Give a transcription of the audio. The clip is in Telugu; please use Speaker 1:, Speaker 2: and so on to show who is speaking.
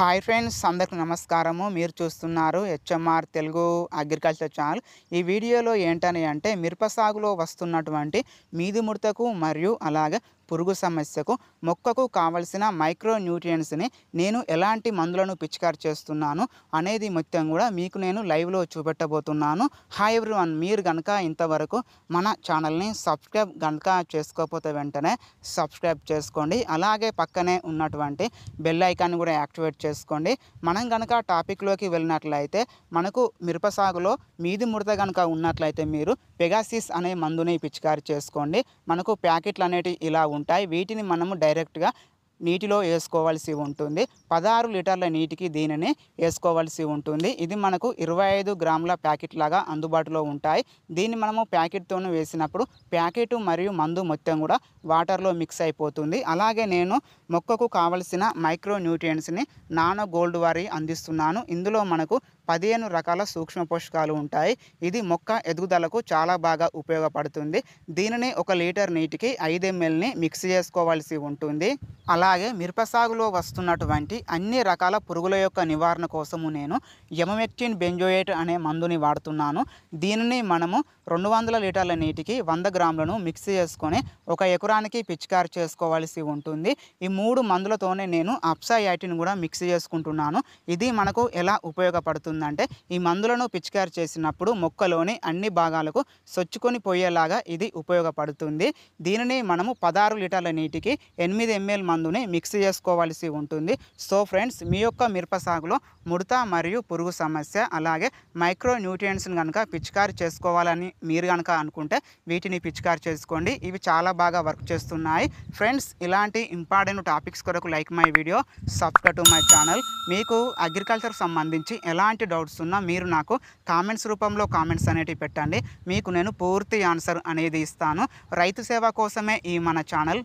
Speaker 1: హాయ్ ఫ్రెండ్స్ అందరికి నమస్కారము మీరు చూస్తున్నారు హెచ్ఎంఆర్ తెలుగు అగ్రికల్చర్ ఛానల్ ఈ వీడియోలో ఏంటని అంటే మిరప సాగులో వస్తున్నటువంటి మీది ముడతకు మరియు అలాగే పురుగు సమస్యకు మొక్కకు కావలసిన మైక్రో న్యూట్రియన్స్ని నేను ఎలాంటి మందులను పిచికారి చేస్తున్నాను అనేది మొత్తం కూడా మీకు నేను లైవ్లో చూపెట్టబోతున్నాను హాయ్ వన్ మీరు కనుక ఇంతవరకు మన ఛానల్ని సబ్స్క్రైబ్ కనుక చేసుకోకపోతే వెంటనే సబ్స్క్రైబ్ చేసుకోండి అలాగే పక్కనే ఉన్నటువంటి బెల్ ఐకాన్ కూడా యాక్టివేట్ చేసుకోండి మనం కనుక టాపిక్లోకి వెళ్ళినట్లయితే మనకు మిరప సాగులో మీది ముడత కనుక ఉన్నట్లయితే మీరు పెగాసిస్ అనే మందుని పిచికారి చేసుకోండి మనకు ప్యాకెట్లు అనేటివి ఇలా ఉంటాయి వీటిని మనము డైరెక్ట్గా నీటిలో వేసుకోవాల్సి ఉంటుంది పదహారు లీటర్ల నీటికి దీనిని వేసుకోవాల్సి ఉంటుంది ఇది మనకు ఇరవై ఐదు గ్రాముల ప్యాకెట్ లాగా అందుబాటులో ఉంటాయి దీన్ని మనము ప్యాకెట్తోనూ వేసినప్పుడు ప్యాకెట్ మరియు మందు మొత్తం కూడా వాటర్లో మిక్స్ అయిపోతుంది అలాగే నేను మొక్కకు కావలసిన మైక్రో న్యూట్రియంట్స్ని నానో గోల్డ్ వారి అందిస్తున్నాను ఇందులో మనకు పదిహేను రకాల సూక్ష్మ పోషకాలు ఉంటాయి ఇది మొక్క ఎదుగుదలకు చాలా బాగా ఉపయోగపడుతుంది దీనిని ఒక లీటర్ నీటికి ఐదు ఎంఎల్ని మిక్స్ చేసుకోవాల్సి ఉంటుంది అలా అలాగే మిరప సాగులో వస్తున్నటువంటి అన్ని రకాల పురుగుల యొక్క నివారణ కోసము నేను యమమెక్టిన్ బెంజోయేట్ అనే మందుని వాడుతున్నాను దీనిని మనము రెండు వందల లీటర్ల నీటికి వంద గ్రాములను మిక్స్ చేసుకొని ఒక ఎకరానికి పిచికారి చేసుకోవాల్సి ఉంటుంది ఈ మూడు మందులతోనే నేను అప్సాయాటిన్ కూడా మిక్స్ చేసుకుంటున్నాను ఇది మనకు ఎలా ఉపయోగపడుతుందంటే ఈ మందులను పిచికారి చేసినప్పుడు మొక్కలోని అన్ని భాగాలకు సొచ్చుకొని పోయేలాగా ఇది ఉపయోగపడుతుంది దీనిని మనము పదహారు లీటర్ల నీటికి ఎనిమిది ఎంఎల్ మందుని తీసుకొని మిక్స్ చేసుకోవాల్సి ఉంటుంది సో ఫ్రెండ్స్ మీ యొక్క మిరప సాగులో ముడత మరియు పురుగు సమస్య అలాగే మైక్రో న్యూట్రియంట్స్ని కనుక పిచికారి చేసుకోవాలని మీరు కనుక అనుకుంటే వీటిని పిచికారి చేసుకోండి ఇవి చాలా బాగా వర్క్ చేస్తున్నాయి ఫ్రెండ్స్ ఇలాంటి ఇంపార్టెంట్ టాపిక్స్ కొరకు like my video subscribe to my channel మీకు అగ్రికల్చర్ సంబంధించి ఎలాంటి డౌట్స్ ఉన్నా మీరు నాకు కామెంట్స్ రూపంలో కామెంట్స్ అనేటివి పెట్టండి మీకు నేను పూర్తి ఆన్సర్ అనేది ఇస్తాను రైతు సేవ కోసమే ఈ మన ఛానల్